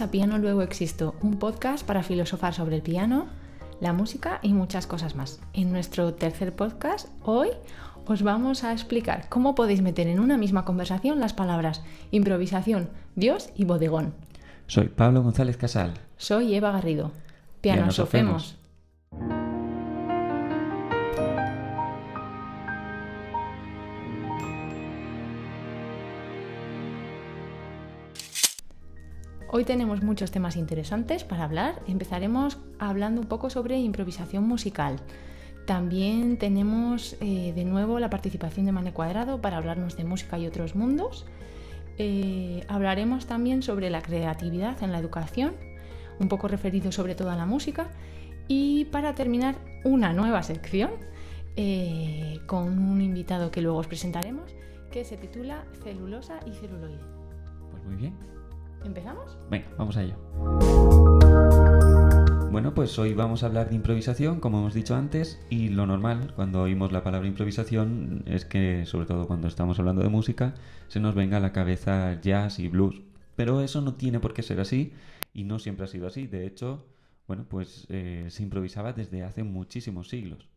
a Piano Luego Existo, un podcast para filosofar sobre el piano, la música y muchas cosas más. En nuestro tercer podcast, hoy os vamos a explicar cómo podéis meter en una misma conversación las palabras improvisación, Dios y bodegón. Soy Pablo González Casal. Soy Eva Garrido. Piano. Sofemos. Hoy tenemos muchos temas interesantes para hablar. Empezaremos hablando un poco sobre improvisación musical. También tenemos eh, de nuevo la participación de Mane Cuadrado para hablarnos de música y otros mundos. Eh, hablaremos también sobre la creatividad en la educación, un poco referido sobre todo a la música. Y para terminar, una nueva sección eh, con un invitado que luego os presentaremos, que se titula Celulosa y celuloide. Pues muy bien, ¿Empezamos? Venga, vamos a ello. Bueno, pues hoy vamos a hablar de improvisación, como hemos dicho antes, y lo normal cuando oímos la palabra improvisación es que, sobre todo cuando estamos hablando de música, se nos venga a la cabeza jazz y blues. Pero eso no tiene por qué ser así y no siempre ha sido así. De hecho, bueno, pues eh, se improvisaba desde hace muchísimos siglos.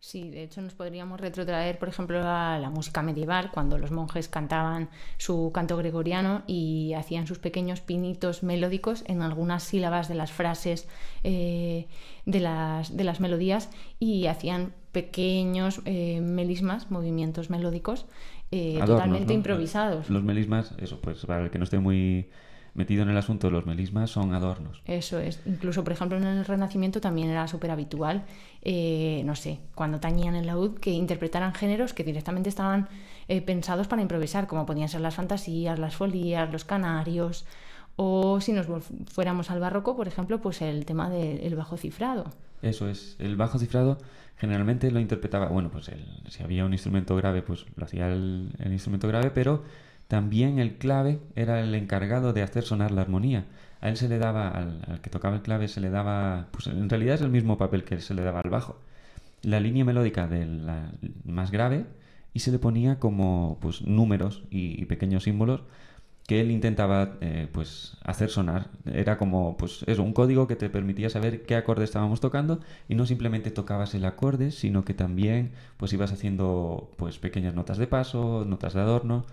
Sí, de hecho nos podríamos retrotraer, por ejemplo, a la música medieval, cuando los monjes cantaban su canto gregoriano y hacían sus pequeños pinitos melódicos en algunas sílabas de las frases eh, de, las, de, las, melodías y hacían pequeños eh, melismas, movimientos melódicos eh, totalmente improvisados. Los melismas, eso, pues para el que no esté muy metido en el asunto, los melismas son adornos. Eso es. Incluso, por ejemplo, en el Renacimiento también era súper habitual eh, no sé, cuando tañían el laúd, que interpretaran géneros que directamente estaban eh, pensados para improvisar, como podían ser las fantasías, las folías, los canarios, o si nos fuéramos al barroco, por ejemplo, pues el tema del bajo cifrado. Eso es, el bajo cifrado generalmente lo interpretaba, bueno, pues si había un instrumento grave, pues lo hacía el instrumento grave, pero también el clave era el encargado de hacer sonar la armonía a él se le daba, al, que tocaba el clave se le daba, pues en realidad es el mismo papel que se le daba al bajo, la línea melódica de más grave y se le ponía como pues, números y, pequeños símbolos que él intentaba eh, pues hacer sonar. Era como pues es un código que te permitía saber qué acorde estábamos tocando y no simplemente tocabas el acorde, sino que también pues ibas haciendo pues pequeñas notas de paso, notas de adorno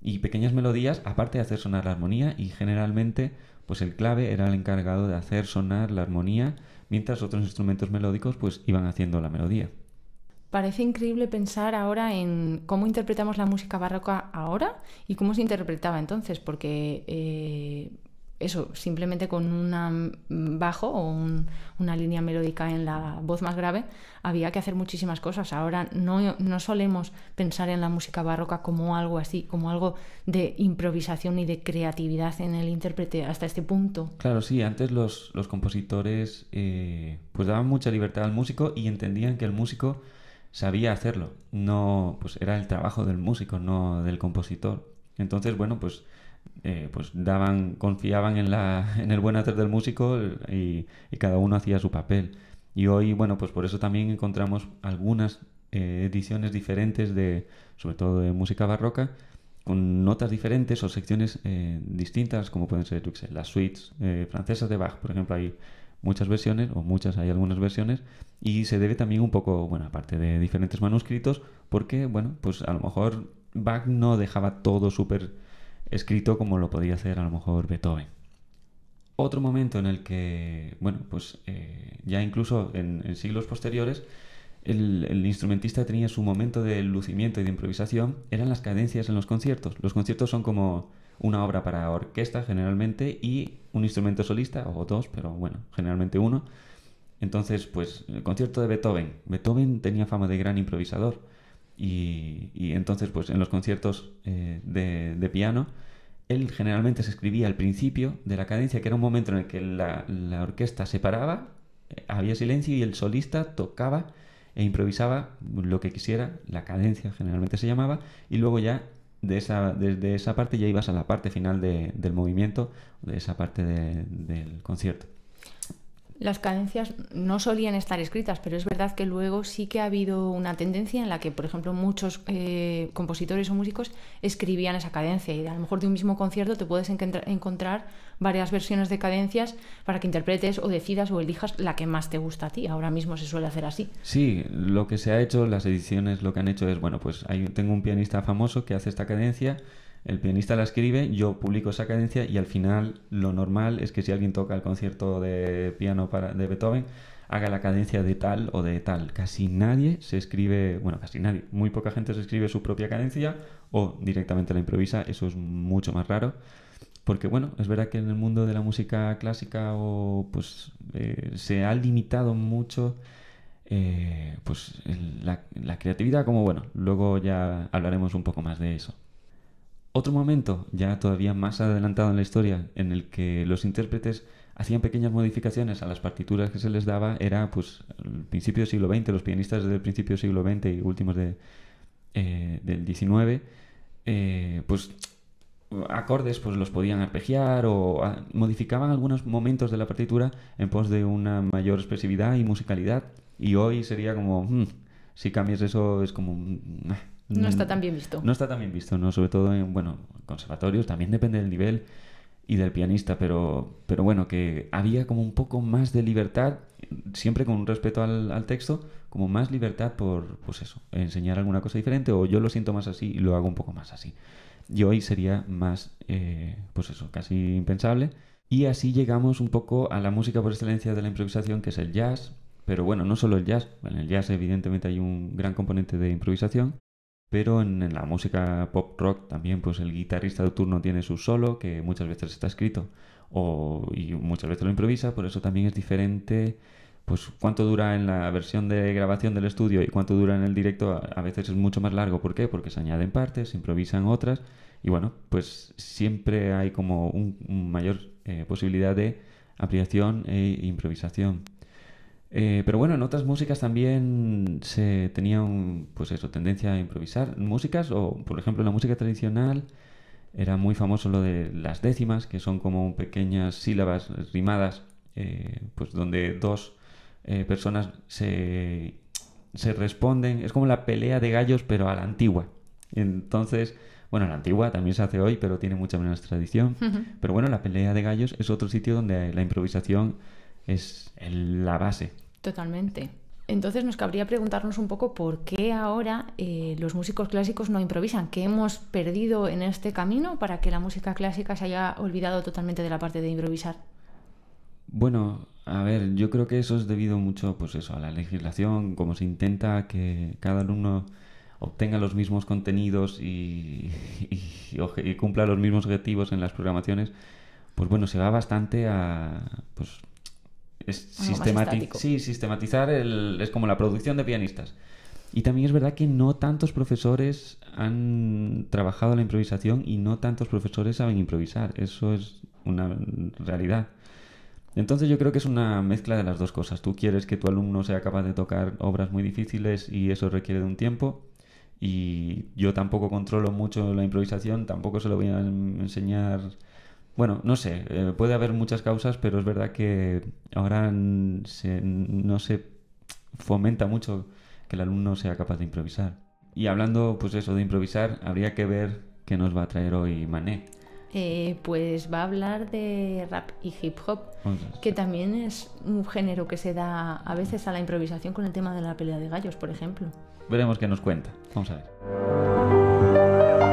y pequeñas melodías aparte de hacer sonar la armonía y generalmente pues el clave era el encargado de hacer sonar la armonía, mientras otros instrumentos melódicos pues iban haciendo la melodía. Parece increíble pensar ahora en cómo interpretamos la música barroca ahora y cómo se interpretaba entonces, porque eh, eso, simplemente con un bajo o una línea melódica en la voz más grave, había que hacer muchísimas cosas. Ahora no, solemos pensar en la música barroca como algo así, como algo de improvisación y de creatividad en el intérprete hasta este punto. Claro, sí, antes los, compositores eh, pues daban mucha libertad al músico y entendían que el músico sabía hacerlo. No, pues era el trabajo del músico, no del compositor. Entonces, bueno, pues eh, pues daban, confiaban en, la, en el buen hacer del músico y, cada uno hacía su papel. Y hoy, bueno, pues por eso también encontramos algunas eh, ediciones diferentes de, sobre todo de música barroca, con notas diferentes o secciones eh, distintas, como pueden ser, las suites francesas de Bach, por ejemplo, hay muchas versiones, o muchas, hay algunas versiones, y se debe también un poco, bueno, aparte de diferentes manuscritos, porque, bueno, pues a lo mejor Bach no dejaba todo súper escrito como lo podía hacer a lo mejor Beethoven. Otro momento en el que, bueno, pues eh, ya incluso en, siglos posteriores, el, instrumentista tenía su momento de lucimiento y de improvisación, eran las cadencias en los conciertos. Los conciertos son como una obra para orquesta generalmente y un instrumento solista, o dos, pero bueno, generalmente uno. Entonces, pues el concierto de Beethoven. Beethoven tenía fama de gran improvisador y, entonces, pues en los conciertos eh, de, piano, él generalmente se escribía al principio de la cadencia, que era un momento en el que la, orquesta se paraba, eh, había silencio y el solista tocaba e improvisaba lo que quisiera, la cadencia generalmente se llamaba, y luego ya de esa, desde esa parte ya ibas a la parte final del movimiento, de esa parte del concierto las cadencias no solían estar escritas, pero es verdad que luego sí que ha habido una tendencia en la que, por ejemplo, muchos eh, compositores o músicos escribían esa cadencia y a lo mejor de un mismo concierto te puedes encontrar varias versiones de cadencias para que interpretes o decidas o elijas la que más te gusta a ti. Ahora mismo se suele hacer así. Sí, lo que se ha hecho, las ediciones lo que han hecho es, bueno, pues hay, tengo un pianista famoso que hace esta cadencia el pianista la escribe, yo publico esa cadencia y al final lo normal es que si alguien toca el concierto de piano para, de Beethoven, haga la cadencia de tal o de tal. Casi nadie se escribe, bueno, casi nadie, muy poca gente se escribe su propia cadencia o directamente la improvisa, eso es mucho más raro. Porque bueno, es verdad que en el mundo de la música clásica o pues eh, se ha limitado mucho eh, pues la creatividad, como bueno, luego ya hablaremos un poco más de eso. Otro momento, ya todavía más adelantado en la historia, en el que los intérpretes hacían pequeñas modificaciones a las partituras que se les daba, era pues el principio del siglo XX, los pianistas del principio del siglo XX y últimos eh, del XIX, eh, pues acordes pues los podían arpegiar o ah, modificaban algunos momentos de la partitura en pos de una mayor expresividad y musicalidad. Y hoy sería como, hmm, si cambias eso es como... Mm, no está mm. tan bien visto. No está tan bien visto, ¿no? Sobre todo en, bueno, conservatorios, también depende del nivel y del pianista, pero, pero bueno, que había como un poco más de libertad, siempre con un respeto al, texto, como más libertad por, pues eso, enseñar alguna cosa diferente o yo lo siento más así y lo hago un poco más así. Y hoy sería más, eh, pues eso, casi impensable. Y así llegamos un poco a la música por excelencia de la improvisación, que es el jazz, pero bueno, no solo el jazz, en el jazz evidentemente hay un gran componente de improvisación, pero en, la música pop rock también pues el guitarrista de turno tiene su solo que muchas veces está escrito o, y muchas veces lo improvisa, por eso también es diferente pues cuánto dura en la versión de grabación del estudio y cuánto dura en el directo a, veces es mucho más largo, ¿por qué? Porque se añaden partes, se improvisan otras y bueno, pues siempre hay como un, mayor eh, posibilidad de ampliación e improvisación. Eh, pero bueno, en otras músicas también se tenía pues eso, tendencia a improvisar. Músicas, o por ejemplo, en la música tradicional era muy famoso lo de las décimas, que son como pequeñas sílabas rimadas, eh, pues donde dos eh, personas se, se responden. Es como la pelea de gallos, pero a la antigua. Entonces, bueno, la antigua también se hace hoy, pero tiene mucha menos tradición. Pero bueno, la pelea de gallos es otro sitio donde la improvisación es la base. Totalmente. Entonces nos cabría preguntarnos un poco por qué ahora eh, los músicos clásicos no improvisan, qué hemos perdido en este camino para que la música clásica se haya olvidado totalmente de la parte de improvisar. Bueno, a ver, yo creo que eso es debido mucho, pues eso, a la legislación, como se intenta que cada alumno obtenga los mismos contenidos y, cumpla los mismos objetivos en las programaciones, pues bueno, se va bastante a, pues, es sí, sistematizar es como la producción de pianistas. Y también es verdad que no tantos profesores han trabajado la improvisación y no tantos profesores saben improvisar. Eso es una realidad. Entonces yo creo que es una mezcla de las dos cosas. Tú quieres que tu alumno sea capaz de tocar obras muy difíciles y eso requiere de un tiempo. Y yo tampoco controlo mucho la improvisación, tampoco se lo voy a enseñar bueno, no sé, eh, puede haber muchas causas, pero es verdad que ahora no se fomenta mucho que el alumno sea capaz de improvisar. Y hablando, pues eso, de improvisar, habría que ver qué nos va a traer hoy Mané. Eh, pues va a hablar de rap y hip hop, que también es un género que se da a veces a la improvisación con el tema de la pelea de gallos, por ejemplo. Veremos qué nos cuenta. Vamos a ver.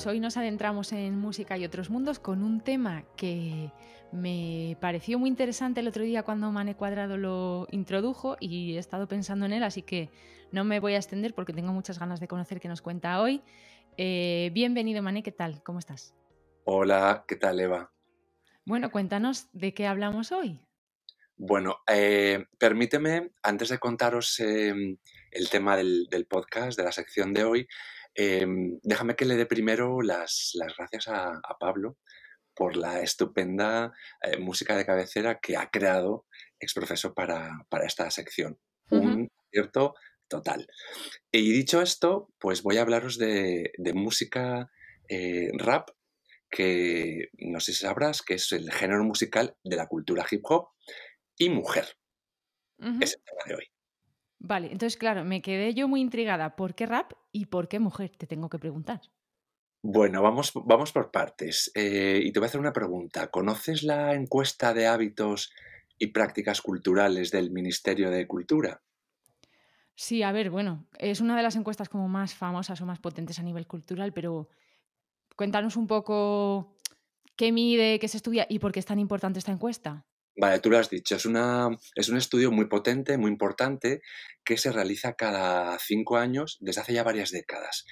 Pues hoy nos adentramos en música y otros mundos con un tema que me pareció muy interesante el otro día cuando Mané Cuadrado lo introdujo y he estado pensando en él, así que no me voy a extender porque tengo muchas ganas de conocer qué nos cuenta hoy. Eh, bienvenido Mané, ¿qué tal? ¿Cómo estás? Hola, ¿qué tal Eva? Bueno, cuéntanos de qué hablamos hoy. Bueno, eh, permíteme, antes de contaros em, el tema del podcast, de la sección de hoy, Em, déjame que le dé primero las, gracias a, Pablo por la estupenda eh, música de cabecera que ha creado Ex para, para esta sección. Un cierto total. Y dicho esto, pues voy a hablaros de, música eh, rap, que no sé si sabrás, que es el género musical de la cultura hip hop y mujer. Es el tema de hoy. Vale, entonces, claro, me quedé yo muy intrigada. ¿Por qué rap y por qué mujer? Te tengo que preguntar. Bueno, vamos, vamos por partes. Eh, y te voy a hacer una pregunta. ¿Conoces la encuesta de hábitos y prácticas culturales del Ministerio de Cultura? Sí, a ver, bueno, es una de las encuestas como más famosas o más potentes a nivel cultural, pero cuéntanos un poco qué mide, qué se estudia y por qué es tan importante esta encuesta. Vale, tú lo has dicho, es, una, es un estudio muy potente, muy importante, que se realiza cada cinco años desde hace ya varias décadas.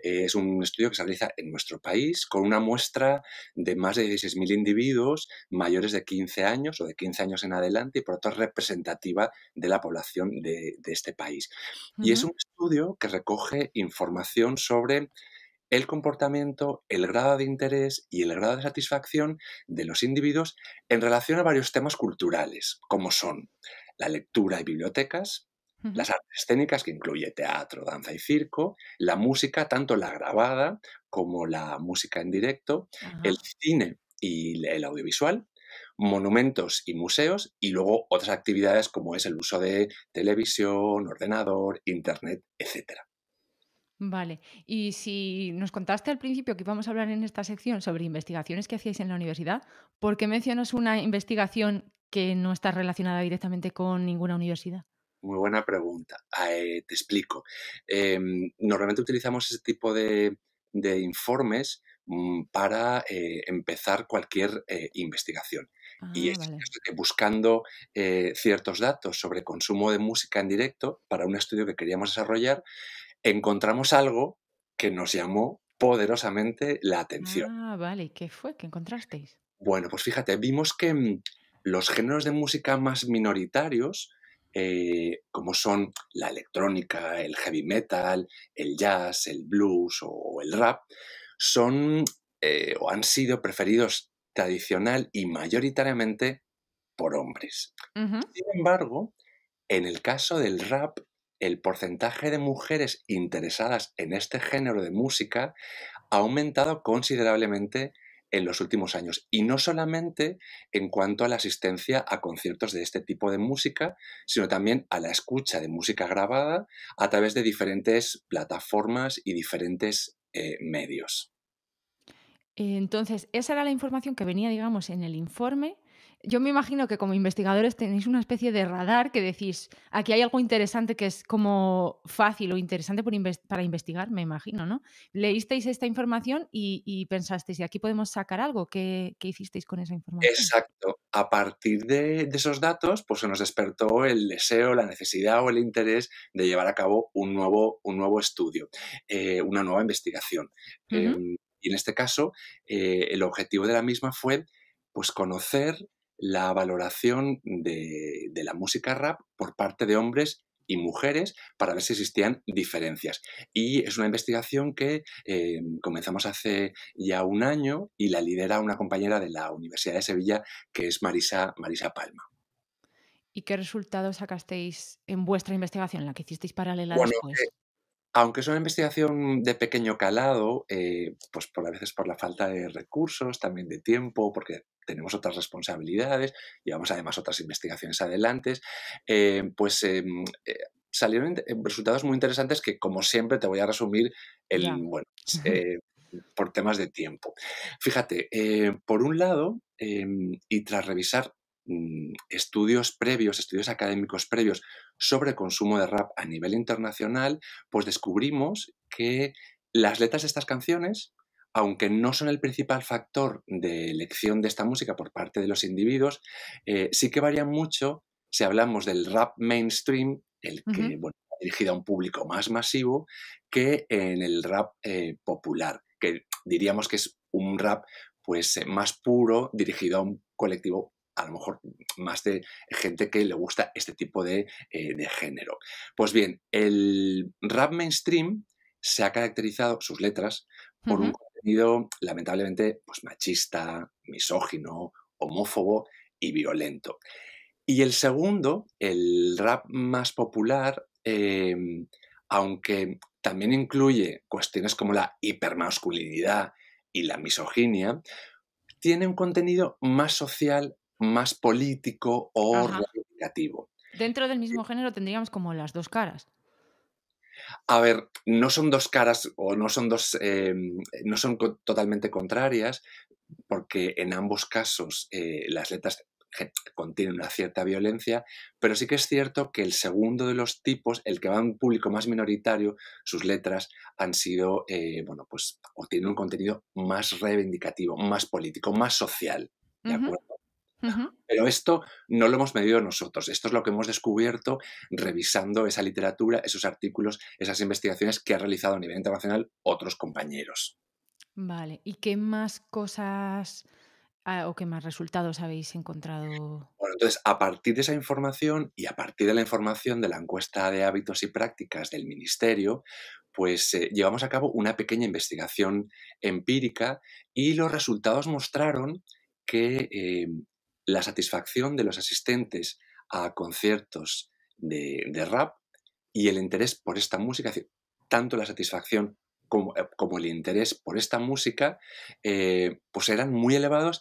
Eh, es un estudio que se realiza en nuestro país con una muestra de más de 16.000 individuos mayores de 15 años o de 15 años en adelante y por lo tanto representativa de la población de, este país. Y es un estudio que recoge información sobre el comportamiento, el grado de interés y el grado de satisfacción de los individuos en relación a varios temas culturales, como son la lectura y bibliotecas, las artes escénicas, que incluye teatro, danza y circo, la música, tanto la grabada como la música en directo, el cine y el audiovisual, monumentos y museos y luego otras actividades como es el uso de televisión, ordenador, internet, etcétera. Vale, y si nos contaste al principio que íbamos a hablar en esta sección sobre investigaciones que hacíais en la universidad, ¿por qué mencionas una investigación que no está relacionada directamente con ninguna universidad? Muy buena pregunta. Eh, te explico. Em, normalmente utilizamos ese tipo de, de informes mm, para eh, empezar cualquier eh, investigación. y ah, es que buscando ciertos datos sobre consumo de música en directo para un estudio que queríamos desarrollar, encontramos algo que nos llamó poderosamente la atención. Ah, vale. ¿Qué fue? que encontrasteis? Bueno, pues fíjate, vimos que mm, los géneros de música más minoritarios, eh, como son la electrónica, el heavy metal, el jazz, el blues o el rap, son eh, o han sido preferidos tradicional y mayoritariamente por hombres. Sin embargo, en el caso del rap el porcentaje de mujeres interesadas en este género de música ha aumentado considerablemente en los últimos años. Y no solamente en cuanto a la asistencia a conciertos de este tipo de música, sino también a la escucha de música grabada a través de diferentes plataformas y diferentes eh, medios. Entonces, esa era la información que venía, digamos, en el informe, yo me imagino que como investigadores tenéis una especie de radar que decís, aquí hay algo interesante que es como fácil o interesante para investigar, me imagino, ¿no? Leísteis esta información y, pensasteis, ¿y aquí podemos sacar algo? ¿Qué, hicisteis con esa información? Exacto. A partir de, esos datos, pues se nos despertó el deseo, la necesidad o el interés de llevar a cabo un nuevo, un nuevo estudio, eh, una nueva investigación. Em, y en este caso, eh, el objetivo de la misma fue pues conocer la valoración de, la música rap por parte de hombres y mujeres para ver si existían diferencias. Y es una investigación que eh, comenzamos hace ya un año y la lidera una compañera de la Universidad de Sevilla, que es Marisa, Marisa Palma. ¿Y qué resultados sacasteis en vuestra investigación, la que hicisteis paralela eh, después? Aunque es una investigación de pequeño calado, eh, pues por a veces por la falta de recursos, también de tiempo, porque tenemos otras responsabilidades, llevamos además otras investigaciones adelante, eh, pues eh, mm, salieron resultados muy interesantes que, como siempre, te voy a resumir el, pues, por temas de tiempo. Fíjate, por un lado, em, y tras revisar mm, estudios previos, estudios académicos previos sobre consumo de rap a nivel internacional, pues descubrimos que las letras de estas canciones, aunque no son el principal factor de elección de esta música por parte de los individuos, eh, sí que varían mucho si hablamos del rap mainstream, el que dirigido a un público más masivo, que en el rap eh, popular, que diríamos que es un rap pues, eh, más puro, dirigido a un colectivo a lo mejor más de gente que le gusta este tipo eh, de, género. Pues bien, el rap mainstream se ha caracterizado, sus letras, por un contenido lamentablemente pues, machista, misógino, homófobo y violento. Y el segundo, el rap más popular, em, aunque también incluye cuestiones como la hipermasculinidad y la misoginia, tiene un contenido más social más político o reivindicativo. Dentro del mismo eh género tendríamos como las dos caras. A ver, no son dos caras o no son dos, eh, no son totalmente contrarias, porque en ambos casos eh, las letras contienen una cierta violencia, pero sí que es cierto que el segundo de los tipos, el que va a un público más minoritario, sus letras han sido, bueno, pues, o tienen un contenido más reivindicativo, más político, más social, ¿de acuerdo? Pero esto no lo hemos medido nosotros, esto es lo que hemos descubierto revisando esa literatura, esos artículos, esas investigaciones que ha realizado a nivel internacional otros compañeros. Vale, ¿y qué más cosas ah, o qué más resultados habéis encontrado. Bueno, entonces, a partir de esa información y a partir de la información de la encuesta de hábitos y prácticas del Ministerio, pues eh, llevamos a cabo una pequeña investigación empírica y los resultados mostraron que eh, la satisfacción de los asistentes a conciertos de, rap y el interés por esta música, tanto la satisfacción eh, como, el interés por esta música, eh, pues eran muy elevados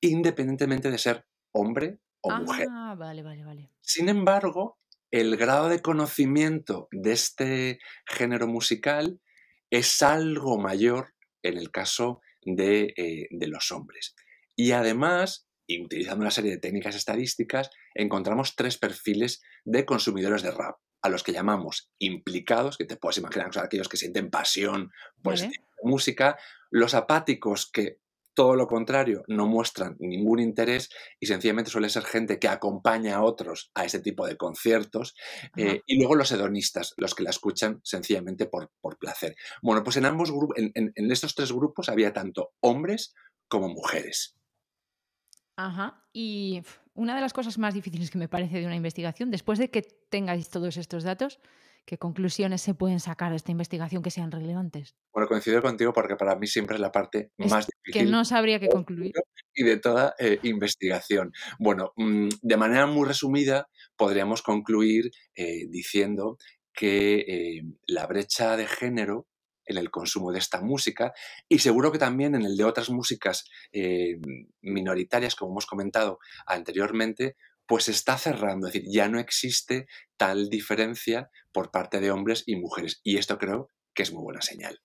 independientemente de ser hombre o ah, mujer. Vale, vale, vale. Sin embargo, el grado de conocimiento de este género musical es algo mayor en el caso de, eh, de los hombres. Y además, y utilizando una serie de técnicas estadísticas, encontramos tres perfiles de consumidores de rap, a los que llamamos implicados, que te puedes imaginar que son aquellos que sienten pasión por este tipo música, los apáticos que todo lo contrario, no muestran ningún interés y sencillamente suele ser gente que acompaña a otros a este tipo de conciertos. Eh, y luego los hedonistas, los que la escuchan sencillamente por, placer. Bueno, pues en ambos en estos tres grupos había tanto hombres como mujeres. Ajá. Y una de las cosas más difíciles que me parece de una investigación, después de que tengáis todos estos datos, ¿qué conclusiones se pueden sacar de esta investigación que sean relevantes? Bueno, coincido contigo porque para mí siempre es la parte más difícil. Que no sabría qué concluir. Y de toda eh, investigación. Bueno, mm, de manera muy resumida, podríamos concluir eh, diciendo que eh, la brecha de género en el consumo de esta música y seguro que también en el de otras músicas eh, minoritarias, como hemos comentado anteriormente, pues está cerrando, es decir, ya no existe tal diferencia por parte de hombres y mujeres. Y esto creo que es muy buena señal.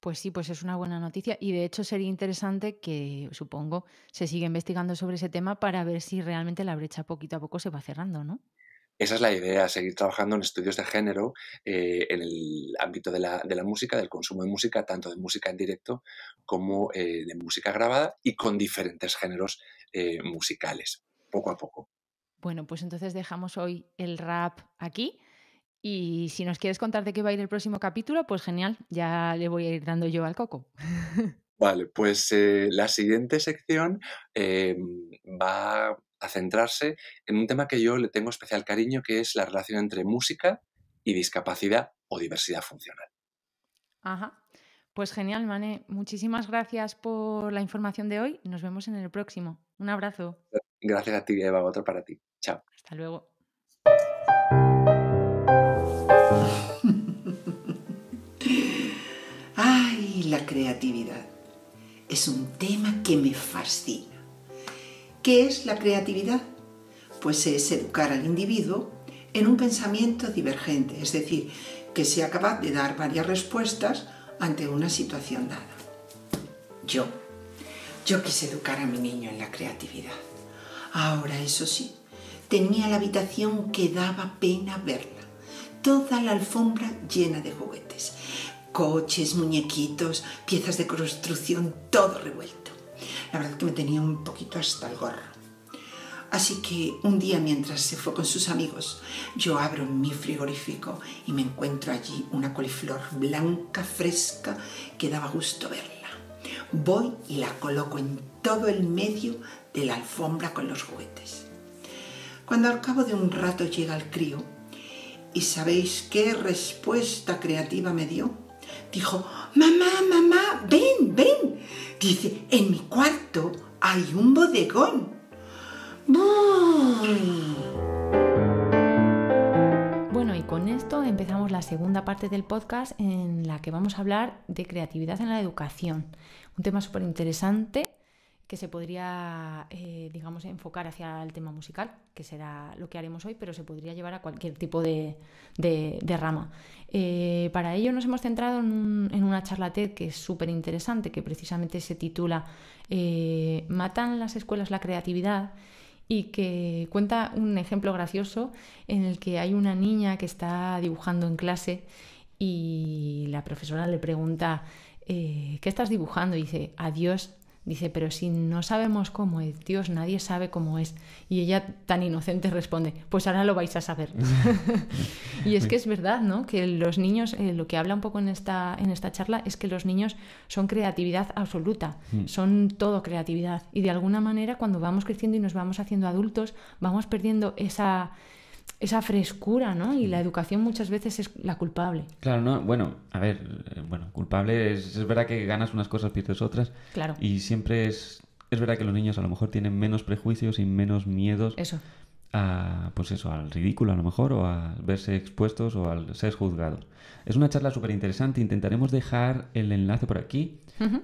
Pues sí, pues es una buena noticia y de hecho sería interesante que, supongo, se siga investigando sobre ese tema para ver si realmente la brecha poquito a poco se va cerrando, ¿no? Esa es la idea, seguir trabajando en estudios de género eh, en el ámbito de la, música, del consumo de música, tanto de música en directo como eh, de música grabada y con diferentes géneros eh, musicales, poco a poco. Bueno, pues entonces dejamos hoy el rap aquí. Y si nos quieres contar de qué va a ir el próximo capítulo, pues genial, ya le voy a ir dando yo al coco. Vale, pues la siguiente sección va a centrarse en un tema que yo le tengo especial cariño, que es la relación entre música y discapacidad o diversidad funcional. Ajá. Pues genial, Mane. Muchísimas gracias por la información de hoy. Nos vemos en el próximo. Un abrazo. Gracias a ti, Eva. Otro para ti. Chao. Hasta luego. Ay, la creatividad. Es un tema que me fascina. ¿Qué es la creatividad? Pues es educar al individuo en un pensamiento divergente, es decir, que sea capaz de dar varias respuestas ante una situación dada. Yo, yo quise educar a mi niño en la creatividad. Ahora, eso sí, tenía la habitación que daba pena verla. Toda la alfombra llena de juguetes, coches, muñequitos, piezas de construcción, todo revuelto. La verdad que me tenía un poquito hasta el gorro. Así que un día mientras se fue con sus amigos, yo abro mi frigorífico y me encuentro allí una coliflor blanca, fresca, que daba gusto verla. Voy y la coloco en todo el medio de la alfombra con los juguetes. Cuando al cabo de un rato llega el crío, ¿y sabéis qué respuesta creativa me dio? dijo, mamá, mamá, ven, ven. Dice, en mi cuarto hay un bodegón. Bueno, y con esto empezamos la segunda parte del podcast en la que vamos a hablar de creatividad en la educación. Un tema súper interesante que se podría, eh, digamos, enfocar hacia el tema musical, que será lo que haremos hoy, pero se podría llevar a cualquier tipo de, rama. Eh, para ello nos hemos centrado en, una charla TED que es súper interesante, que precisamente se titula eh, ¿Matan las escuelas la creatividad? y que cuenta un ejemplo gracioso en el que hay una niña que está dibujando en clase y la profesora le pregunta, ¿qué estás dibujando? Y dice, adiós Dice, pero si no sabemos cómo es Dios, nadie sabe cómo es. Y ella tan inocente responde, pues ahora lo vais a saber. y es que es verdad, ¿no? Que los niños, eh, lo que habla un poco en esta, en esta charla es que los niños son creatividad absoluta, mm. son todo creatividad. Y de alguna manera, cuando vamos creciendo y nos vamos haciendo adultos, vamos perdiendo esa esa frescura, ¿no? Y la educación muchas veces es la culpable. Claro, no, bueno, a ver, eh, bueno, culpable es, es verdad que ganas unas cosas, pierdes otras. Claro. Y siempre es, es verdad que los niños a lo mejor tienen menos prejuicios y menos miedos. Eso. A, pues eso, al ridículo a lo mejor, o a verse expuestos o al ser juzgados. Es una charla súper interesante, intentaremos dejar el enlace por aquí.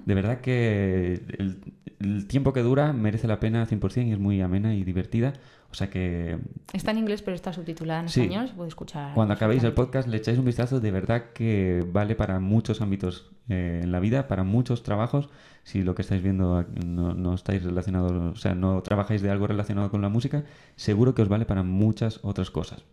De verdad que el, el tiempo que dura merece la pena 100% y es muy amena y divertida. O sea que... Está en inglés, pero está subtitulada en español, se escuchar. Cuando acabéis el podcast, le echáis un vistazo, de verdad que vale para muchos ámbitos eh, en la vida, para muchos trabajos. Si lo que estáis viendo no, no estáis relacionados, o sea, no trabajáis de algo relacionado con la música, seguro que os vale para muchas otras cosas.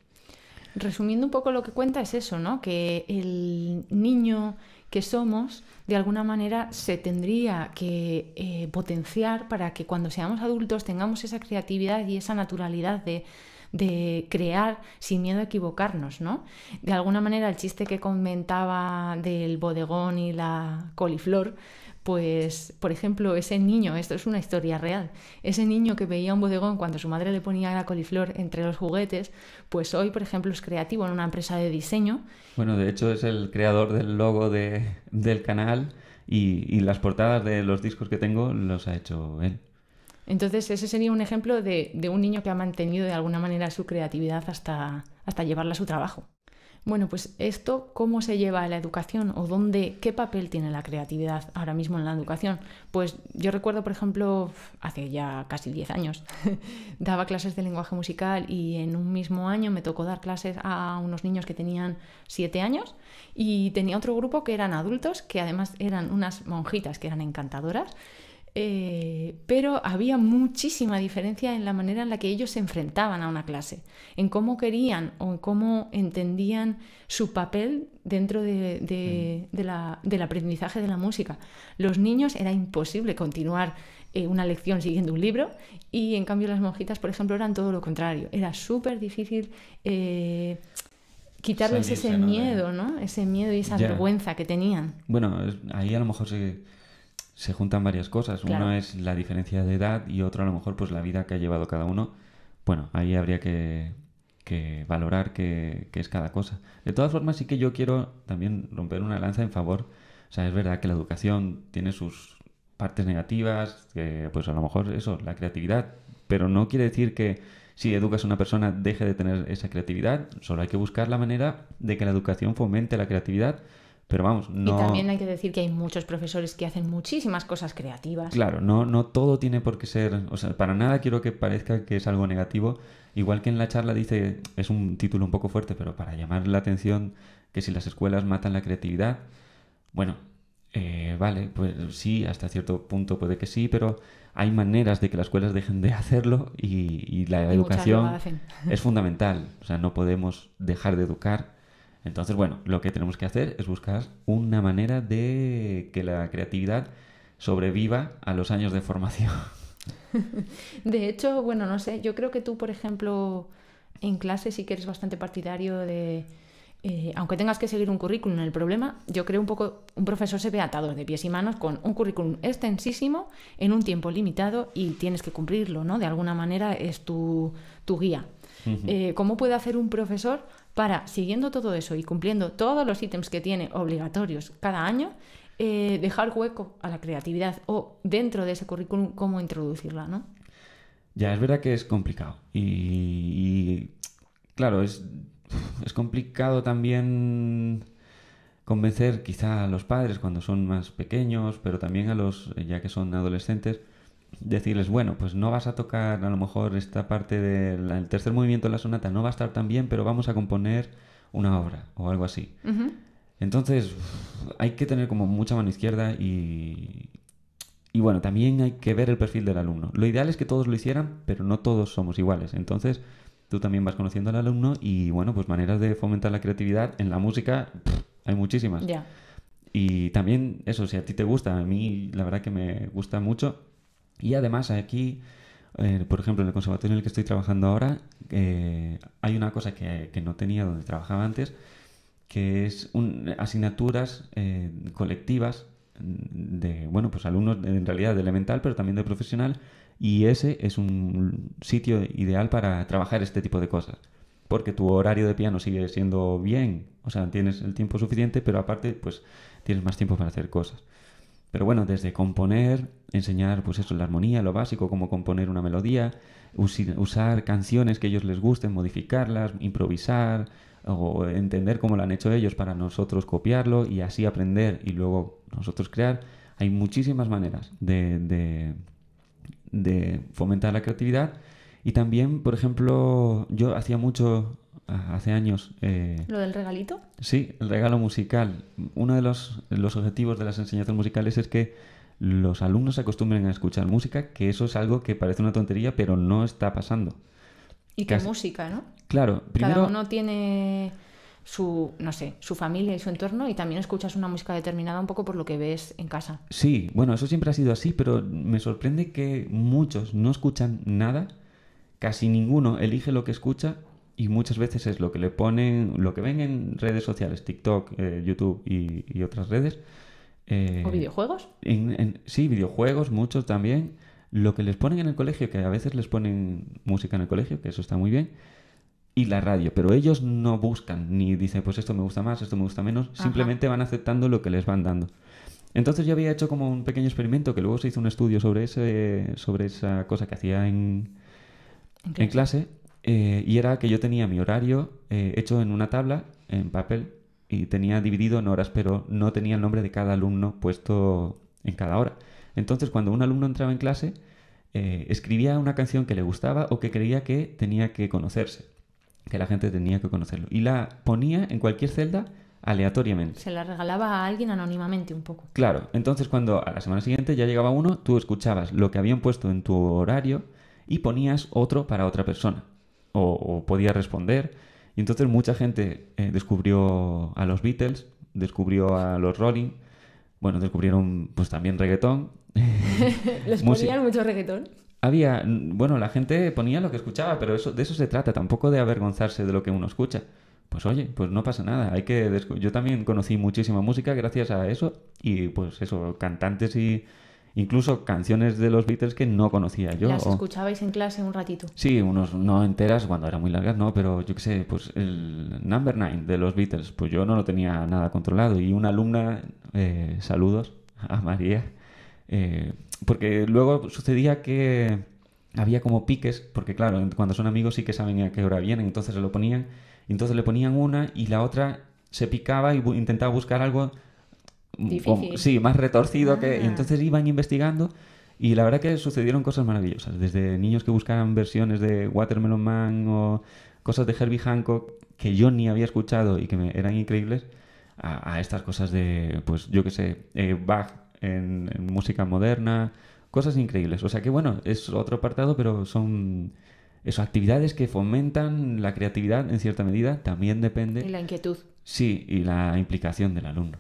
Resumiendo un poco lo que cuenta es eso, ¿no? Que el niño que somos, de alguna manera se tendría que eh, potenciar para que cuando seamos adultos tengamos esa creatividad y esa naturalidad de, de crear sin miedo a equivocarnos, ¿no? De alguna manera el chiste que comentaba del bodegón y la coliflor, pues, por ejemplo, ese niño, esto es una historia real, ese niño que veía un bodegón cuando su madre le ponía la coliflor entre los juguetes, pues hoy, por ejemplo, es creativo en una empresa de diseño. Bueno, de hecho es el creador del logo del canal y, las portadas de los discos que tengo los ha hecho él. Entonces, ese sería un ejemplo de, de, un niño que ha mantenido de alguna manera su creatividad hasta, hasta llevarla a su trabajo. Bueno, pues esto, ¿cómo se lleva a la educación o dónde, qué papel tiene la creatividad ahora mismo en la educación? Pues yo recuerdo, por ejemplo, hace ya casi 10 años, daba clases de lenguaje musical y en un mismo año me tocó dar clases a unos niños que tenían 7 años y tenía otro grupo que eran adultos, que además eran unas monjitas que eran encantadoras eh, pero había muchísima diferencia en la manera en la que ellos se enfrentaban a una clase, en cómo querían o en cómo entendían su papel dentro de, mm. la, del aprendizaje de la música. Los niños era imposible continuar eh, una lección siguiendo un libro y en cambio las monjitas, por ejemplo, eran todo lo contrario. Era súper difícil. Eh, quitarles ese miedo, ¿no? Ese miedo y esa vergüenza que tenían. Bueno, ahí a lo mejor se, se juntan varias cosas. Una es la diferencia de edad y otra a lo mejor pues la vida que ha llevado cada uno. Bueno, ahí habría que, valorar qué, es cada cosa. De todas formas, sí que yo quiero también romper una lanza en favor. O sea, es verdad que la educación tiene sus partes negativas, que pues a lo mejor eso, la creatividad, pero no quiere decir que si educas a una persona deje de tener esa creatividad, solo hay que buscar la manera de que la educación fomente la creatividad pero vamos, no. Y también hay que decir que hay muchos profesores que hacen muchísimas cosas creativas. Claro, no, no todo tiene por qué ser. O sea, para nada quiero que parezca que es algo negativo. Igual que en la charla dice, es un título un poco fuerte, pero para llamar la atención que si las escuelas matan la creatividad. Bueno, eh, vale, pues sí, hasta cierto punto puede que sí, pero hay maneras de que las escuelas dejen de hacerlo y, la educación es fundamental. O sea, no podemos dejar de educar entonces, bueno, lo que tenemos que hacer es buscar una manera de que la creatividad sobreviva a los años de formación. De hecho, bueno, no sé, yo creo que tú, por ejemplo, en clase sí que eres bastante partidario de, eh, aunque tengas que seguir un currículum, en el problema, yo creo un poco, un profesor se ve atado de pies y manos con un currículum extensísimo en un tiempo limitado y tienes que cumplirlo, ¿no? De alguna manera es tu, tu guía. Eh, ¿Cómo puede hacer un profesor para, siguiendo todo eso y cumpliendo todos los ítems que tiene obligatorios cada año, eh, dejar hueco a la creatividad o dentro de ese currículum cómo introducirla, ¿no? Ya, es verdad que es complicado. Y, claro, es, es complicado también convencer quizá a los padres cuando son más pequeños, pero también a los, ya que son adolescentes, decirles, bueno, pues no vas a tocar a lo mejor esta parte del tercer movimiento de la sonata, no va a estar tan bien, pero vamos a componer una obra o algo así. Entonces, hay que tener como mucha mano izquierda y, y bueno, también hay que ver el perfil del alumno. Lo ideal es que todos lo hicieran, pero no todos somos iguales. Entonces, tú también vas conociendo al alumno y bueno, pues maneras de fomentar la creatividad en la música hay muchísimas. Y también eso, si a ti te gusta, a mí la verdad que me gusta mucho, y además aquí, eh, por ejemplo, en el conservatorio en el que estoy trabajando ahora, eh, hay una cosa que, no tenía donde trabajaba antes, que es asignaturas eh, colectivas de, bueno, pues alumnos en realidad de elemental, pero también de profesional, y ese es un sitio ideal para trabajar este tipo de cosas. Porque tu horario de piano sigue siendo bien, o sea, tienes el tiempo suficiente, pero aparte, pues tienes más tiempo para hacer cosas. Pero bueno, desde componer enseñar pues eso, la armonía, lo básico, cómo componer una melodía, usar canciones que ellos les gusten, modificarlas, improvisar o entender cómo lo han hecho ellos para nosotros copiarlo y así aprender y luego nosotros crear. Hay muchísimas maneras de, fomentar la creatividad y también, por ejemplo, yo hacía mucho ah, hace años. Eh, ¿Lo del regalito? Sí, el regalo musical. Uno de los, los, objetivos de las enseñanzas musicales es que los alumnos se acostumbren a escuchar música, que eso es algo que parece una tontería, pero no está pasando. Y qué música, ¿no? Claro, primero... Cada uno tiene su, no sé, su familia y su entorno y también escuchas una música determinada un poco por lo que ves en casa. Sí, bueno, eso siempre ha sido así, pero me sorprende que muchos no escuchan nada, casi ninguno elige lo que escucha y muchas veces es lo que le ponen, lo que ven en redes sociales, TikTok, eh, YouTube y, otras redes, eh, ¿O videojuegos? sí, videojuegos, muchos también. Lo que les ponen en el colegio, que a veces les ponen música en el colegio, que eso está muy bien, y la radio, pero ellos no buscan ni dicen, pues esto me gusta más, esto me gusta menos, simplemente van aceptando lo que les van dando. Entonces yo había hecho como un pequeño experimento, que luego se hizo un estudio sobre, ese, sobre esa cosa que hacía en, ¿En clase, eh, y era que yo tenía mi horario eh, hecho en una tabla, en papel, y tenía dividido en horas, pero no tenía el nombre de cada alumno puesto en cada hora. Entonces, cuando un alumno entraba en clase, eh, escribía una canción que le gustaba o que creía que tenía que conocerse, que la gente tenía que conocerlo, y la ponía en cualquier celda aleatoriamente. Se la regalaba a alguien anónimamente un poco. Claro, entonces cuando a la semana siguiente ya llegaba uno, tú escuchabas lo que habían puesto en tu horario y ponías otro para otra persona, o, o podías responder y entonces mucha gente eh, descubrió a los Beatles, descubrió a los Rolling, bueno, descubrieron pues también reggaetón. ¿Les ponían mucho reggaetón? Había, bueno, la gente ponía lo que escuchaba, pero eso, de eso se trata, tampoco de avergonzarse de lo que uno escucha. Pues oye, pues no pasa nada, hay que... Yo también conocí muchísima música gracias a eso y pues eso, cantantes y incluso canciones de los Beatles que no conocía yo. ¿Las escuchabais en clase un ratito? Sí, unos no enteras, cuando eran muy largas, no, pero yo qué sé, pues el Number Nine de los Beatles, pues yo no lo tenía nada controlado. Y una alumna, eh, saludos a María, eh, porque luego sucedía que había como piques, porque claro, cuando son amigos sí que saben a qué hora vienen, entonces se lo ponían, entonces le ponían una y la otra se picaba y intentaba buscar algo sí, más retorcido que... Y ah. entonces iban investigando y la verdad que sucedieron cosas maravillosas, desde niños que buscaran versiones de Watermelon Man o cosas de Herbie Hancock que yo ni había escuchado y que me, eran increíbles, a, estas cosas de, pues yo qué sé, eh, Bach en, música moderna, cosas increíbles. O sea que bueno, es otro apartado, pero son esas actividades que fomentan la creatividad en cierta medida, también depende. Y la inquietud. Sí, y la implicación del alumno.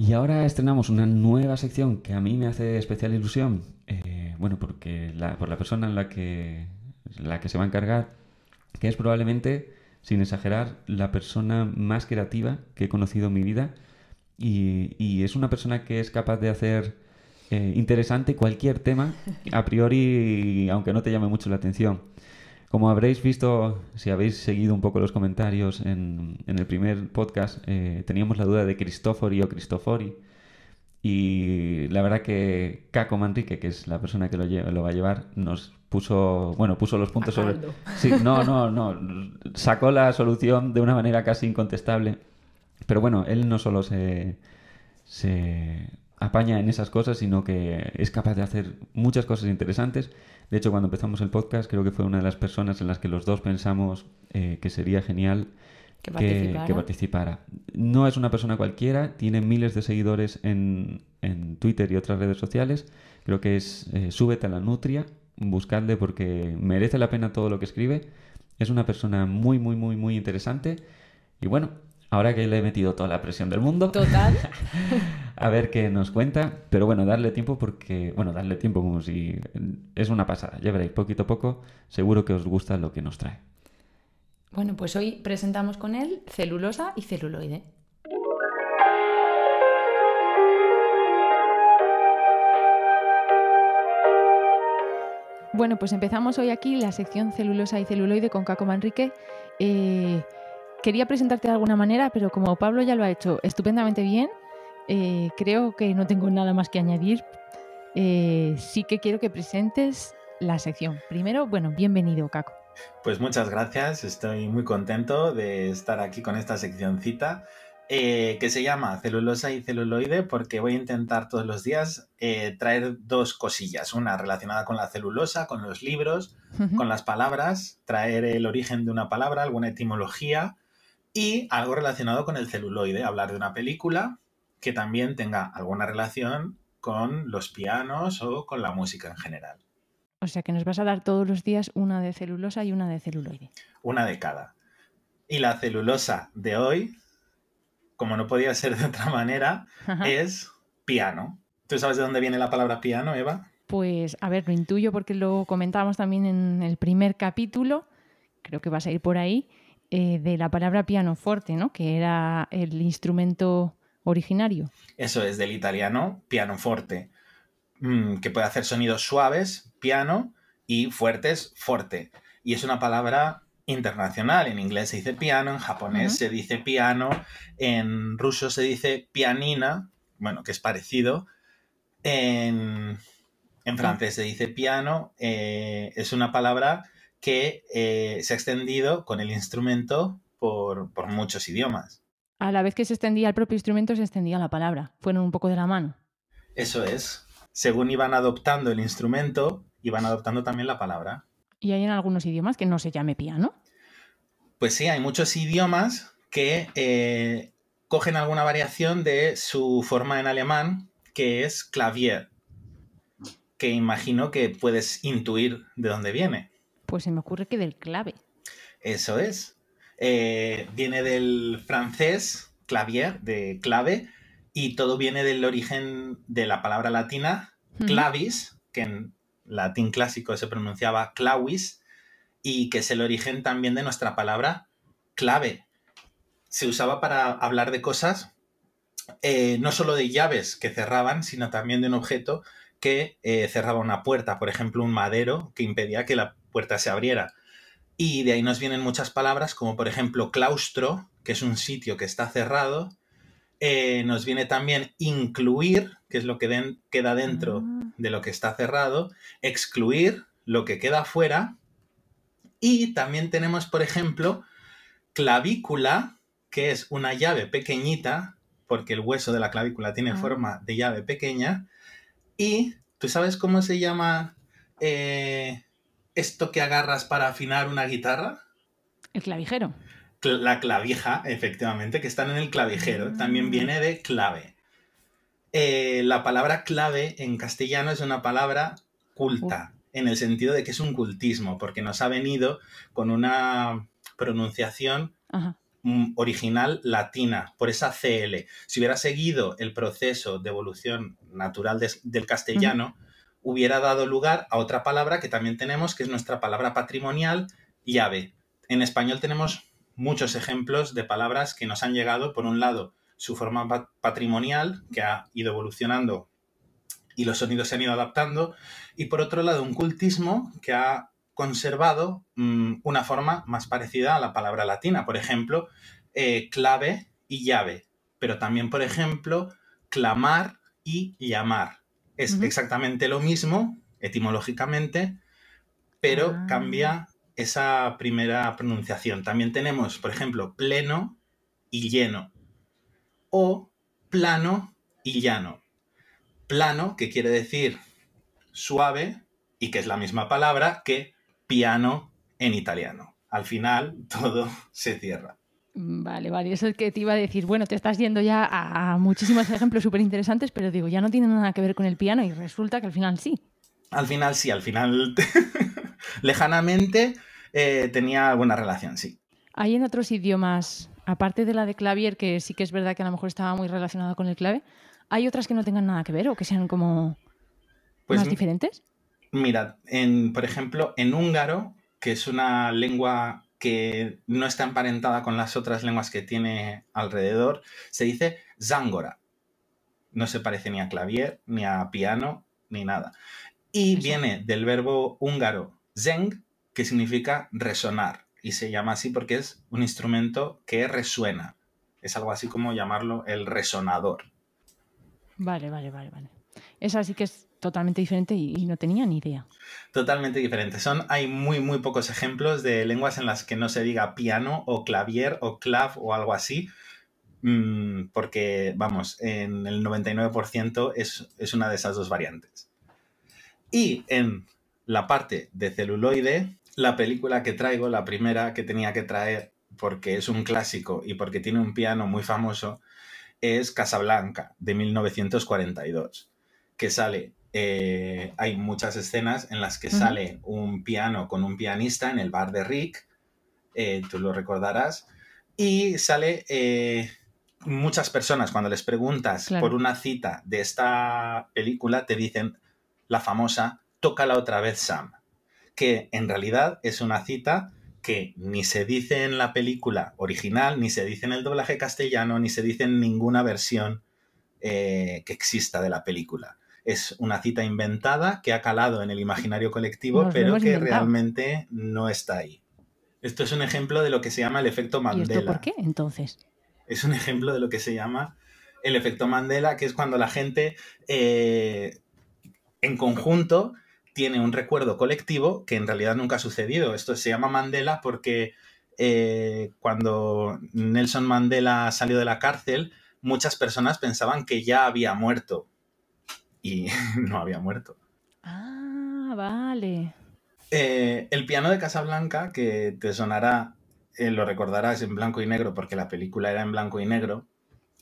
Y ahora estrenamos una nueva sección que a mí me hace especial ilusión. Eh, bueno, porque por la persona en la que, la que se va a encargar, que es probablemente, sin exagerar, la persona más creativa que he conocido en mi vida. Y, es una persona que es capaz de hacer eh, interesante cualquier tema, a priori, aunque no te llame mucho la atención. Como habréis visto, si habéis seguido un poco los comentarios en, el primer podcast, eh, teníamos la duda de Cristofori o Cristofori. Y la verdad que Caco Manrique, que es la persona que lo, va a llevar, nos puso, bueno, puso los puntos sobre... Sí, no, no, no. Sacó la solución de una manera casi incontestable. Pero bueno, él no solo se apaña en esas cosas, sino que es capaz de hacer muchas cosas interesantes. De hecho, cuando empezamos el podcast, creo que fue una de las personas en las que los dos pensamos eh, que sería genial que participara. No es una persona cualquiera, tiene miles de seguidores en, Twitter y otras redes sociales. Creo que es eh, Súbete a la Nutria, buscadle porque merece la pena todo lo que escribe. Es una persona muy, muy, muy, muy interesante. Y bueno, ahora que le he metido toda la presión del mundo. Total. a ver qué nos cuenta. Pero bueno, darle tiempo porque, bueno, darle tiempo como si es una pasada. Ya veréis, poquito a poco, seguro que os gusta lo que nos trae. Bueno, pues hoy presentamos con él celulosa y celuloide. Bueno, pues empezamos hoy aquí la sección celulosa y celuloide con Caco Manrique. Eh, quería presentarte de alguna manera, pero como Pablo ya lo ha hecho estupendamente bien, eh, creo que no tengo nada más que añadir. Eh, sí que quiero que presentes la sección. Primero, bueno, bienvenido, Caco. Pues muchas gracias, estoy muy contento de estar aquí con esta seccioncita eh, que se llama celulosa y celuloide porque voy a intentar todos los días eh, traer dos cosillas, una relacionada con la celulosa, con los libros, con las palabras, traer el origen de una palabra, alguna etimología y algo relacionado con el celuloide, hablar de una película que también tenga alguna relación con los pianos o con la música en general. O sea que nos vas a dar todos los días una de celulosa y una de celuloide. Una de cada. Y la celulosa de hoy, como no podía ser de otra manera, es piano. ¿Tú sabes de dónde viene la palabra piano, Eva? Pues, a ver, lo intuyo porque lo comentábamos también en el primer capítulo, creo que vas a ir por ahí, eh, de la palabra pianoforte, ¿no? Que era el instrumento originario. Eso es del italiano pianoforte, mm, que puede hacer sonidos suaves, piano, y fuertes, forte. Y es una palabra internacional. En inglés se dice piano, en japonés se dice piano, en ruso se dice pianina, bueno, que es parecido. En, ah. francés se dice piano. Eh, es una palabra que eh, se ha extendido con el instrumento por muchos idiomas a la vez que se extendía el propio instrumento, se extendía la palabra. Fueron un poco de la mano. Eso es. Según iban adoptando el instrumento, iban adoptando también la palabra. ¿Y hay en algunos idiomas que no se llame piano? Pues sí, hay muchos idiomas que eh, cogen alguna variación de su forma en alemán, que es clavier, que imagino que puedes intuir de dónde viene. Pues se me ocurre que del clave. Eso es. Eh, viene del francés clavier, de clave, y todo viene del origen de la palabra latina clavis, que en latín clásico se pronunciaba clavis, y que es el origen también de nuestra palabra clave. Se usaba para hablar de cosas, eh, no solo de llaves que cerraban, sino también de un objeto que eh, cerraba una puerta, por ejemplo, un madero que impedía que la puerta se abriera. Y de ahí nos vienen muchas palabras, como por ejemplo claustro, que es un sitio que está cerrado. Eh, nos viene también incluir, que es lo que queda dentro ah. de lo que está cerrado. Excluir, lo que queda fuera. Y también tenemos, por ejemplo, clavícula, que es una llave pequeñita, porque el hueso de la clavícula tiene ah. forma de llave pequeña. Y, ¿tú sabes cómo se llama eh, esto que agarras para afinar una guitarra? El clavijero. La clavija, efectivamente, que están en el clavijero. Ah. También viene de clave. Eh, la palabra clave en castellano es una palabra culta, en el sentido de que es un cultismo, porque nos ha venido con una pronunciación mm, original latina, por esa CL. Si hubiera seguido el proceso de evolución natural del castellano, hubiera dado lugar a otra palabra que también tenemos, que es nuestra palabra patrimonial, llave. En español tenemos muchos ejemplos de palabras que nos han llegado, por un lado, su forma patrimonial, que ha ido evolucionando y los sonidos se han ido adaptando, y por otro lado, un cultismo que ha conservado mm, una forma más parecida a la palabra latina, por ejemplo, eh, clave y llave, pero también, por ejemplo, clamar y llamar es exactamente lo mismo, etimológicamente, pero ah. cambia esa primera pronunciación. También tenemos, por ejemplo, pleno y lleno. O plano y llano. Plano, que quiere decir suave, y que es la misma palabra que piano en italiano. Al final todo se cierra. Mm, vale, vale. Eso es que te iba a decir, bueno, te estás yendo ya a muchísimos ejemplos súper interesantes, pero digo, ya no tienen nada que ver con el piano y resulta que al final sí. Al final sí, al final lejanamente eh, tenía buena relación, sí. ¿Hay en otros idiomas, aparte de la de clavier, que sí que es verdad que a lo mejor estaba muy relacionada con el clave, hay otras que no tengan nada que ver o que sean como pues más diferentes? Mira, en, por ejemplo, en húngaro, que es una lengua que no está emparentada con las otras lenguas que tiene alrededor, se dice zángora. No se parece ni a clavier, ni a piano, ni nada. Y viene del verbo húngaro zeng, que significa resonar. Y se llama así porque es un instrumento que resuena. Es algo así como llamarlo el resonador. Vale, vale, vale, vale. Esa sí que es totalmente diferente y, no tenía ni idea. Totalmente diferente. Son, hay muy, muy pocos ejemplos de lenguas en las que no se diga piano o clavier o clav o algo así, mm, porque, vamos, en el 99% es, es una de esas dos variantes. Y en la parte de celuloide, la película que traigo, la primera que tenía que traer, porque es un clásico y porque tiene un piano muy famoso, es Casablanca, de 1942, que sale eh, hay muchas escenas en las que sale un piano con un pianista en el bar de Rick, eh, tú lo recordarás, y sale eh, muchas personas cuando les preguntas por una cita de esta película, te dicen la famosa, tócala otra vez Sam, que en realidad es una cita que ni se dice en la película original, ni se dice en el doblaje castellano, ni se dice en ninguna versión que exista de la película es una cita inventada que ha calado en el imaginario colectivo, pero que realmente no está ahí. Esto es un ejemplo de lo que se llama el efecto Mandela. por qué entonces? Es un ejemplo de lo que se llama el efecto Mandela, que es cuando la gente eh, en conjunto tiene un recuerdo colectivo que en realidad nunca ha sucedido. Esto se llama Mandela porque eh, cuando Nelson Mandela salió de la cárcel, muchas personas pensaban que ya había muerto y no había muerto. Ah, vale. Eh, el piano de Casablanca, que te sonará, eh, lo recordarás en blanco y negro porque la película era en blanco y negro,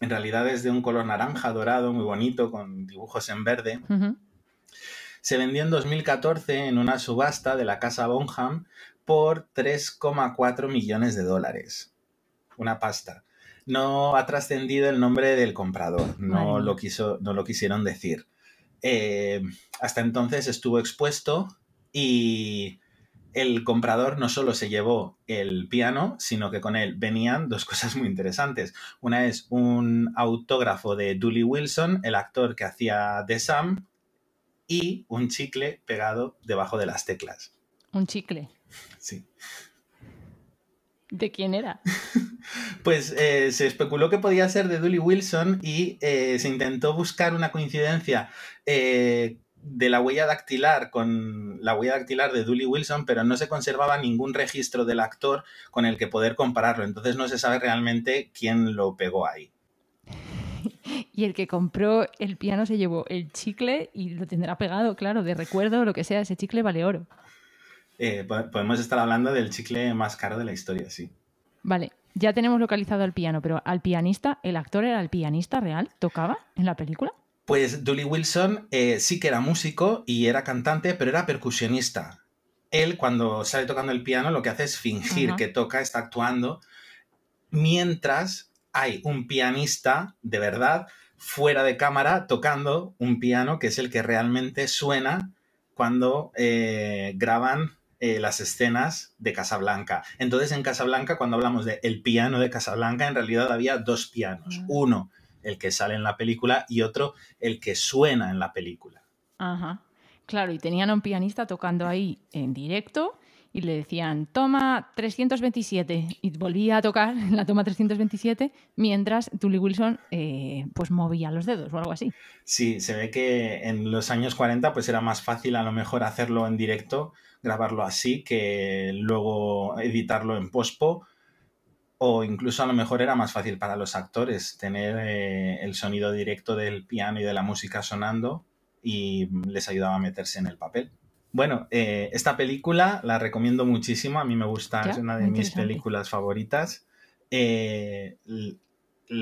en realidad es de un color naranja dorado, muy bonito, con dibujos en verde. Se vendió en 2014 en una subasta de la casa Bonham por 3,4 millones de dólares. Una pasta. No ha trascendido el nombre del comprador, no, lo quiso, no lo quisieron decir. Eh, hasta entonces estuvo expuesto y el comprador no solo se llevó el piano, sino que con él venían dos cosas muy interesantes. Una es un autógrafo de Dooley Wilson, el actor que hacía The Sam, y un chicle pegado debajo de las teclas. ¿Un chicle? Sí. ¿De quién era? Pues eh, se especuló que podía ser de Dooley Wilson y eh, se intentó buscar una coincidencia eh, de la huella dactilar con la huella dactilar de Dooley Wilson, pero no se conservaba ningún registro del actor con el que poder compararlo. Entonces no se sabe realmente quién lo pegó ahí. Y el que compró el piano se llevó el chicle y lo tendrá pegado, claro, de recuerdo o lo que sea, ese chicle vale oro. podemos estar hablando del chicle más caro de la historia, sí. Vale, ya tenemos localizado al piano, pero al pianista, ¿el actor era el pianista real? ¿Tocaba en la película? Pues Dooley Wilson eh, sí que era músico y era cantante, pero era percusionista. Él, cuando sale tocando el piano, lo que hace es fingir que toca, está actuando, mientras hay un pianista de verdad fuera de cámara tocando un piano que es el que realmente suena cuando eh, graban eh, las escenas de Casablanca. Entonces, en Casablanca, cuando hablamos de el piano de Casablanca, en realidad había dos pianos. Uno, el que sale en la película, y otro, el que suena en la película. Ajá. Claro, y tenían a un pianista tocando ahí en directo y le decían, toma 327. Y volvía a tocar la toma 327 mientras Tully Wilson eh, pues movía los dedos o algo así. Sí, se ve que en los años 40 pues era más fácil a lo mejor hacerlo en directo grabarlo así que luego editarlo en pospo. O incluso a lo mejor era más fácil para los actores tener eh, el sonido directo del piano y de la música sonando y les ayudaba a meterse en el papel. Bueno, eh, esta película la recomiendo muchísimo, a mí me gusta, es una de mis películas favoritas. Eh,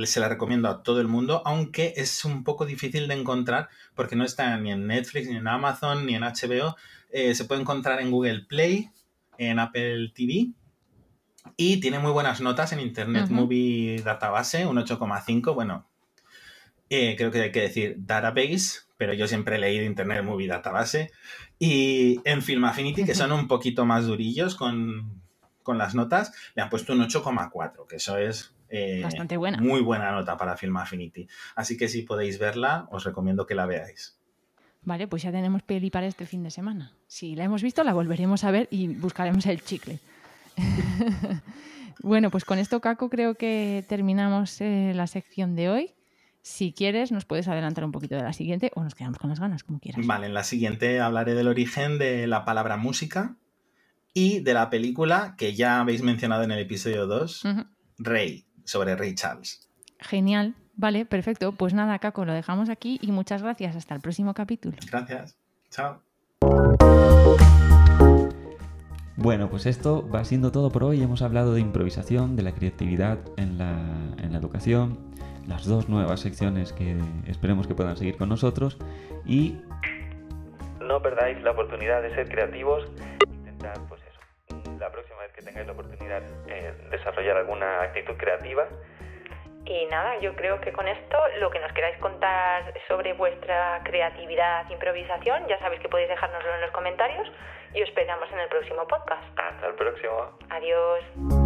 se la recomiendo a todo el mundo, aunque es un poco difícil de encontrar porque no está ni en Netflix, ni en Amazon, ni en HBO, eh, se puede encontrar en Google Play, en Apple TV. Y tiene muy buenas notas en Internet Movie Database, un 8,5. Bueno, eh, creo que hay que decir database, pero yo siempre he leído Internet Movie Database. Y en Film Affinity, que son un poquito más durillos con, las notas, le han puesto un 8,4, que eso es eh, Bastante buena. muy buena nota para Film Affinity. Así que si podéis verla, os recomiendo que la veáis. Vale, pues ya tenemos peli para este fin de semana. Si la hemos visto, la volveremos a ver y buscaremos el chicle. bueno, pues con esto, Caco, creo que terminamos eh, la sección de hoy. Si quieres, nos puedes adelantar un poquito de la siguiente o nos quedamos con las ganas, como quieras. Vale, en la siguiente hablaré del origen de la palabra música y de la película que ya habéis mencionado en el episodio 2, Rey, sobre Rey Charles. Genial, Vale, perfecto. Pues nada, Caco, lo dejamos aquí y muchas gracias. Hasta el próximo capítulo. Gracias. Chao. Bueno, pues esto va siendo todo por hoy. Hemos hablado de improvisación, de la creatividad en la, en la educación, las dos nuevas secciones que esperemos que puedan seguir con nosotros y... No perdáis la oportunidad de ser creativos, intentar pues eso, la próxima vez que tengáis la oportunidad eh, desarrollar alguna actitud creativa. Y nada, yo creo que con esto lo que nos queráis contar sobre vuestra creatividad, e improvisación, ya sabéis que podéis dejárnoslo en los comentarios y os esperamos en el próximo podcast. Hasta el próximo. Adiós.